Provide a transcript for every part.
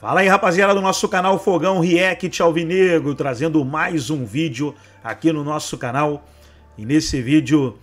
Fala aí rapaziada do nosso canal Fogão React Alvinegro, trazendo mais um vídeo aqui no nosso canal. E nesse vídeo,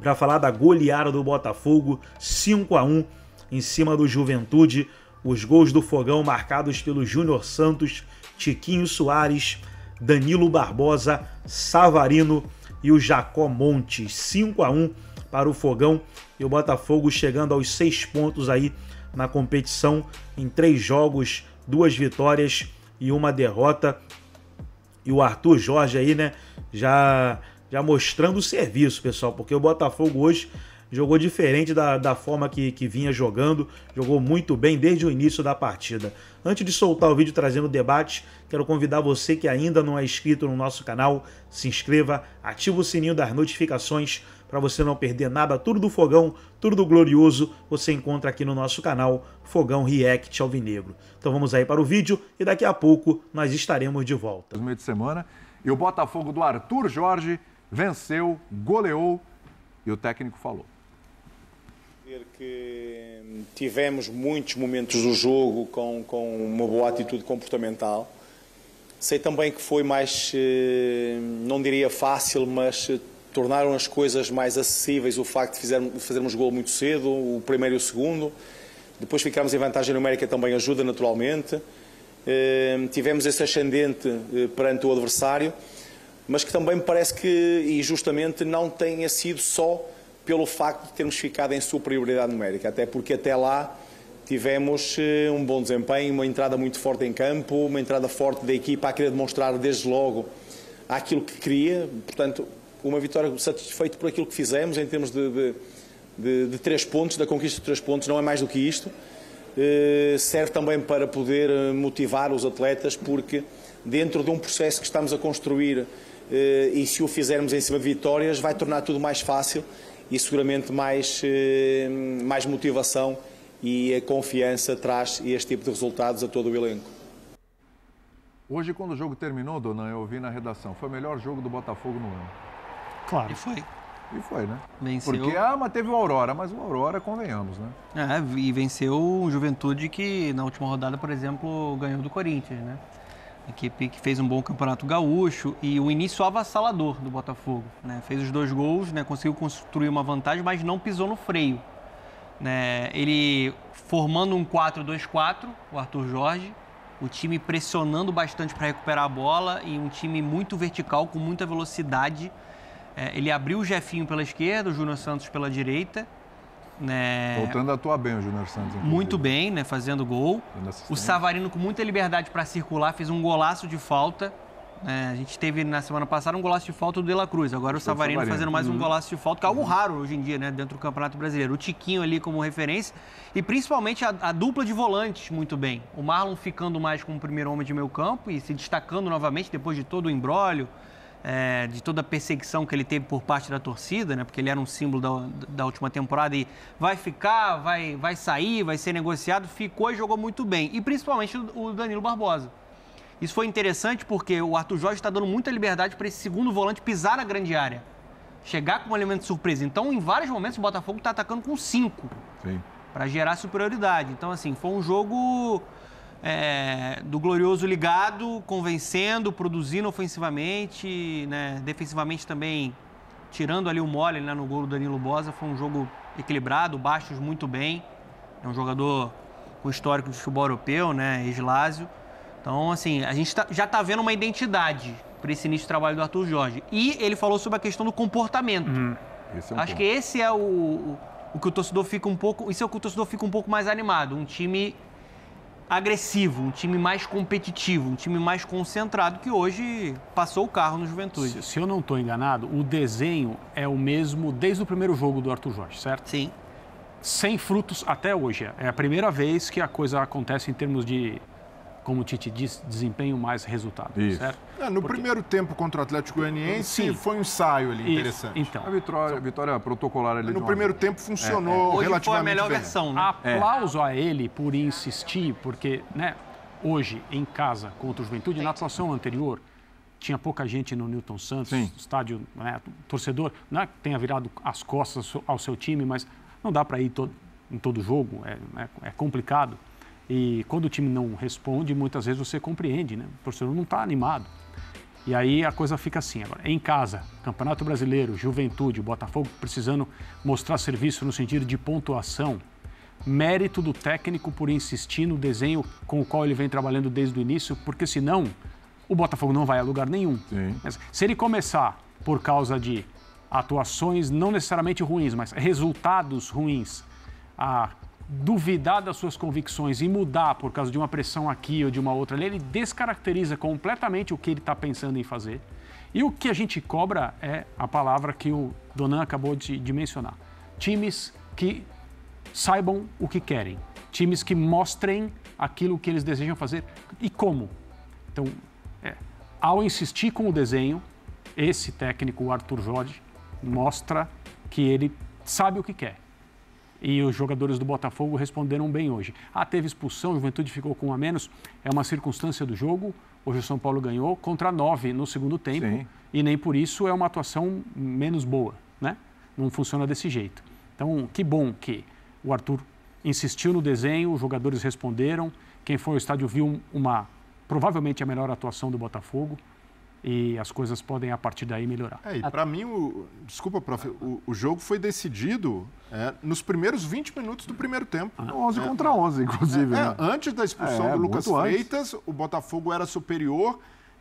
para falar da goleada do Botafogo, 5 a 1 em cima do Juventude. Os gols do Fogão marcados pelo Júnior Santos, Tiquinho Soares, Danilo Barbosa, Savarino e o Jacó Montes. 5 a 1 para o Fogão e o Botafogo chegando aos seis pontos aí na competição em três jogos, duas vitórias e uma derrota. E o Arthur Jorge aí, né, já já mostrando o serviço, pessoal, porque o Botafogo hoje jogou diferente da, da forma que, que vinha jogando, jogou muito bem desde o início da partida. Antes de soltar o vídeo trazendo o debate, quero convidar você que ainda não é inscrito no nosso canal, se inscreva, ativa o sininho das notificações para você não perder nada, tudo do Fogão, tudo do Glorioso, você encontra aqui no nosso canal Fogão React Alvinegro. Então vamos aí para o vídeo e daqui a pouco nós estaremos de volta. No meio de semana, e o Botafogo do Arthur Jorge venceu, goleou e o técnico falou dizer que hum, tivemos muitos momentos do jogo com, com uma boa atitude comportamental. Sei também que foi mais, hum, não diria fácil, mas eh, tornaram as coisas mais acessíveis o facto de fizermos, fazermos gol muito cedo, o primeiro e o segundo. Depois ficámos em vantagem numérica também ajuda, naturalmente. Hum, tivemos esse ascendente eh, perante o adversário, mas que também me parece que, e justamente, não tenha sido só pelo facto de termos ficado em superioridade numérica, até porque até lá tivemos eh, um bom desempenho, uma entrada muito forte em campo, uma entrada forte da equipa a querer demonstrar desde logo aquilo que queria, portanto, uma vitória satisfeita por aquilo que fizemos em termos de, de, de, de três pontos, da conquista de três pontos, não é mais do que isto. Eh, serve também para poder eh, motivar os atletas, porque dentro de um processo que estamos a construir, e se o fizermos em cima de vitórias, vai tornar tudo mais fácil e seguramente mais, eh, mais motivação e a confiança traz este tipo de resultados a todo o elenco. Hoje, quando o jogo terminou, dona eu ouvi na redação, foi o melhor jogo do Botafogo no ano. Claro. E foi. E foi, né? Venceu. Porque, ah, mas teve o Aurora, mas o Aurora, convenhamos, né? É, e venceu o Juventude que na última rodada, por exemplo, ganhou do Corinthians, né? equipe que fez um bom campeonato gaúcho e o início avassalador do Botafogo. Né? Fez os dois gols, né? conseguiu construir uma vantagem, mas não pisou no freio. Né? Ele formando um 4-2-4, o Arthur Jorge, o time pressionando bastante para recuperar a bola e um time muito vertical, com muita velocidade. É, ele abriu o Jefinho pela esquerda, o Júnior Santos pela direita né, Voltando a atuar bem o Júnior Santos. Inclusive. Muito bem, né, fazendo gol. O Savarino com muita liberdade para circular, fez um golaço de falta. É, a gente teve na semana passada um golaço de falta do De La Cruz. Agora o Savarino, Savarino fazendo mais um uhum. golaço de falta, que é algo uhum. raro hoje em dia, né? Dentro do Campeonato Brasileiro. O Tiquinho ali como referência. E principalmente a, a dupla de volantes muito bem. O Marlon ficando mais como primeiro homem de meio campo e se destacando novamente depois de todo o imbróglio é, de toda a perseguição que ele teve por parte da torcida, né? Porque ele era um símbolo da, da última temporada e vai ficar, vai, vai sair, vai ser negociado, ficou e jogou muito bem. E principalmente o Danilo Barbosa. Isso foi interessante porque o Arthur Jorge está dando muita liberdade para esse segundo volante pisar na grande área. Chegar com um elemento de surpresa. Então, em vários momentos, o Botafogo está atacando com cinco. Para gerar superioridade. Então, assim, foi um jogo é, do Glorioso ligado, convencendo, produzindo ofensivamente, né? defensivamente também tirando ali o mole né? no gol do Danilo Bosa. Foi um jogo equilibrado, Bastos muito bem. É um jogador com histórico de futebol europeu, né? Eslásio. Então, assim, a gente tá, já está vendo uma identidade para esse início de trabalho do Arthur Jorge. E ele falou sobre a questão do comportamento. Uhum. É um Acho ponto. que esse é o, o, o que o torcedor fica um pouco. Isso é o que o torcedor fica um pouco mais animado. Um time agressivo, um time mais competitivo, um time mais concentrado que hoje passou o carro no Juventude. Se, se eu não estou enganado, o desenho é o mesmo desde o primeiro jogo do Arthur Jorge, certo? Sim. Sem frutos até hoje. É a primeira vez que a coisa acontece em termos de como o Tite diz desempenho mais resultado. Isso. É, no Porque... primeiro tempo contra o Atlético Goianiense foi um ensaio ali Isso. interessante. Então, a vitória, a então. vitória protocolar ali. No de primeiro tempo é, funcionou é, é. Hoje relativamente foi a melhor bem. versão, né? Aplauso é. a ele por insistir, porque, né, hoje em casa contra o Juventude, na atuação anterior, tinha pouca gente no Newton Santos, Sim. estádio, né, torcedor, não é que tenha virado as costas ao seu time, mas não dá para ir todo, em todo jogo, é, é, é complicado. E quando o time não responde, muitas vezes você compreende, né? O torcedor não está animado. E aí a coisa fica assim agora. Em casa, Campeonato Brasileiro, Juventude, Botafogo precisando mostrar serviço no sentido de pontuação. Mérito do técnico por insistir no desenho com o qual ele vem trabalhando desde o início, porque senão o Botafogo não vai a lugar nenhum. Mas, se ele começar por causa de atuações não necessariamente ruins, mas resultados ruins, a duvidar das suas convicções e mudar por causa de uma pressão aqui ou de uma outra ali, ele descaracteriza completamente o que ele está pensando em fazer. E o que a gente cobra é a palavra que o Donan acabou de, de mencionar: times que saibam o que querem, times que mostrem aquilo que eles desejam fazer e como. Então, é, ao insistir com o desenho, esse técnico, o Arthur Jorge, mostra que ele sabe o que quer e os jogadores do Botafogo responderam bem hoje. Ah, teve expulsão, Juventude ficou com um a menos, é uma circunstância do jogo. Hoje o São Paulo ganhou contra nove no segundo tempo Sim. e nem por isso é uma atuação menos boa, né? Não funciona desse jeito. Então, que bom que o Arthur insistiu no desenho, os jogadores responderam. Quem foi ao estádio viu uma provavelmente a melhor atuação do Botafogo e as coisas podem a partir daí melhorar. É, e para mim, o, desculpa, prof, o, o jogo foi decidido é, nos primeiros 20 minutos do primeiro tempo. Ah, 11 é, contra 11, inclusive. É, né? É, antes da expulsão é, do Lucas Freitas, o Botafogo era superior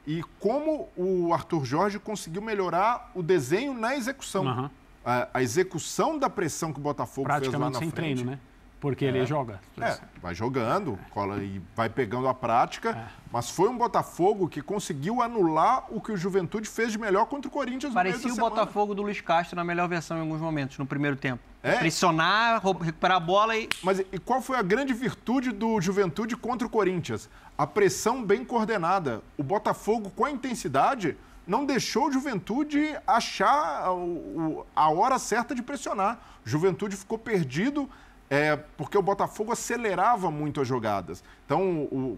e como o Arthur Jorge conseguiu melhorar o desenho na execução. Uhum. A, é, a, execução da pressão que o Botafogo fez lá na sem frente. treino, né? Porque é. ele joga. É, vai jogando, cola e vai pegando a prática. É. Mas foi um Botafogo que conseguiu anular o que o Juventude fez de melhor contra o Corinthians Parecia no Parecia o Botafogo do Luiz Castro na melhor versão em alguns momentos, no primeiro tempo. É. Pressionar, recuperar a bola e. Mas e qual foi a grande virtude do Juventude contra o Corinthians? A pressão bem coordenada. O Botafogo, com a intensidade, não deixou o Juventude achar a hora certa de pressionar. O Juventude ficou perdido é, porque o Botafogo acelerava muito as jogadas. Então, o,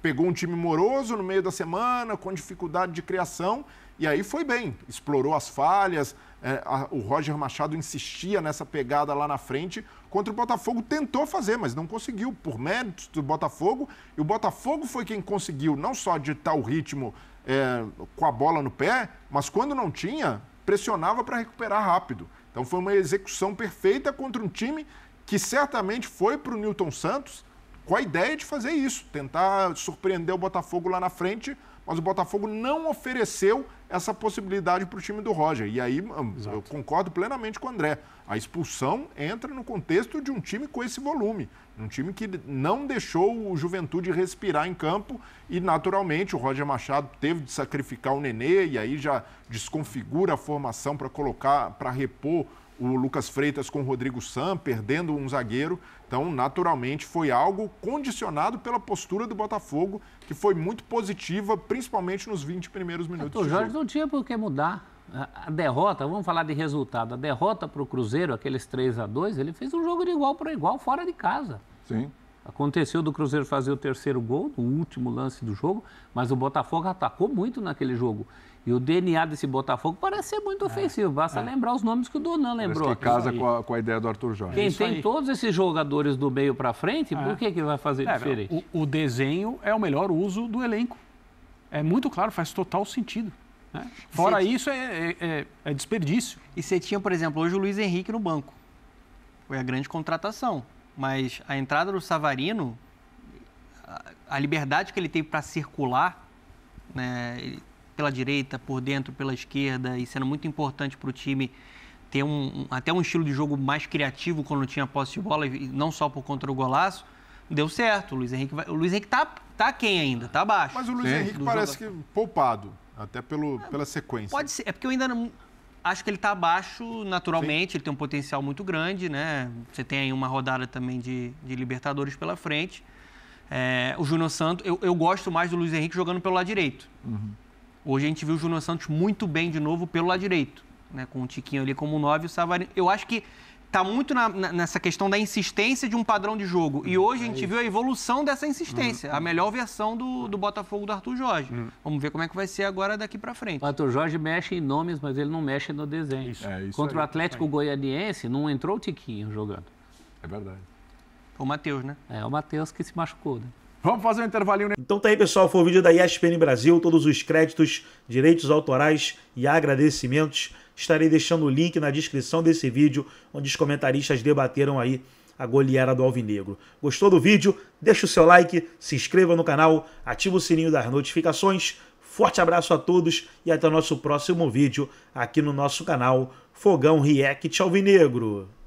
pegou um time moroso no meio da semana, com dificuldade de criação, e aí foi bem, explorou as falhas. É, a, o Roger Machado insistia nessa pegada lá na frente contra o Botafogo, tentou fazer, mas não conseguiu, por méritos do Botafogo. E o Botafogo foi quem conseguiu não só ditar o ritmo é, com a bola no pé, mas quando não tinha, pressionava para recuperar rápido. Então foi uma execução perfeita contra um time que certamente foi para o Newton Santos com a ideia de fazer isso, tentar surpreender o Botafogo lá na frente, mas o Botafogo não ofereceu essa possibilidade para o time do Roger. E aí hum, Exato. eu concordo plenamente com o André. A expulsão entra no contexto de um time com esse volume, um time que não deixou o Juventude respirar em campo e naturalmente o Roger Machado teve de sacrificar o Nenê e aí já desconfigura a formação para colocar, para repor o Lucas Freitas com o Rodrigo Sam, perdendo um zagueiro. Então, naturalmente, foi algo condicionado pela postura do Botafogo, que foi muito positiva, principalmente nos 20 primeiros minutos. O Jorge não tinha por que mudar. A derrota, vamos falar de resultado, a derrota para o Cruzeiro, aqueles 3 a 2 ele fez um jogo de igual para igual, fora de casa. Sim. Aconteceu do Cruzeiro fazer o terceiro gol, no último lance do jogo, mas o Botafogo atacou muito naquele jogo. E o DNA desse Botafogo parece ser muito é, ofensivo. Basta é. lembrar os nomes que o Donan lembrou. que casa com a, com a, ideia do Arthur Jorge. Quem tem aí. todos esses jogadores do meio para frente, por é. que, que vai fazer é, diferente? O, o, desenho é o melhor uso do elenco. É muito claro, faz total sentido. Né? Fora isso, é, é desperdício. E você tinha, por exemplo, hoje o Luiz Henrique no banco. Foi a grande contratação. Mas a entrada do Savarino, a, a liberdade que ele tem para circular, né, ele pela direita, por dentro pela esquerda e sendo muito importante para o time ter um, até um estilo de jogo mais criativo quando tinha posse de bola, e não só por contra o golaço, deu certo. O Luiz Henrique, vai, o Luiz Henrique tá, tá quem ainda? Tá baixo. Mas o Luiz Sim. Henrique parece jogo... que poupado, até pelo, pela sequência. Pode ser, é porque eu ainda não, acho que ele está abaixo naturalmente, Sim. ele tem um potencial muito grande, né? Você tem aí uma rodada também de, de Libertadores pela frente. É, o Júnior Santos, eu, eu gosto mais do Luiz Henrique jogando pelo lado direito. Uhum. Hoje a gente viu o Júnior Santos muito bem de novo pelo lado direito, né? com o Tiquinho ali como 9 e o Savarino. Eu acho que está muito na, nessa questão da insistência de um padrão de jogo. E hum, hoje a é gente viu a evolução dessa insistência, hum, a hum. melhor versão do, do Botafogo do Arthur Jorge. Vamos ver como é que vai ser agora daqui para frente. O Arthur Jorge mexe em nomes, mas ele não mexe no desenho. Isso. É, isso Contra aí, o Atlético Goianiense, não entrou o Tiquinho jogando. É verdade. Foi o Matheus, né? É, o Matheus que se machucou, né? Vamos fazer um intervalinho. Né? Então tá aí, pessoal. Foi o vídeo da ESPN Brasil. Todos os créditos, direitos autorais e agradecimentos. Estarei deixando o link na descrição desse vídeo, onde os comentaristas debateram aí a goleada do Alvinegro. Gostou do vídeo? Deixa o seu like, se inscreva no canal, ativa o sininho das notificações. Forte abraço a todos e até o nosso próximo vídeo aqui no nosso canal Fogão React Alvinegro.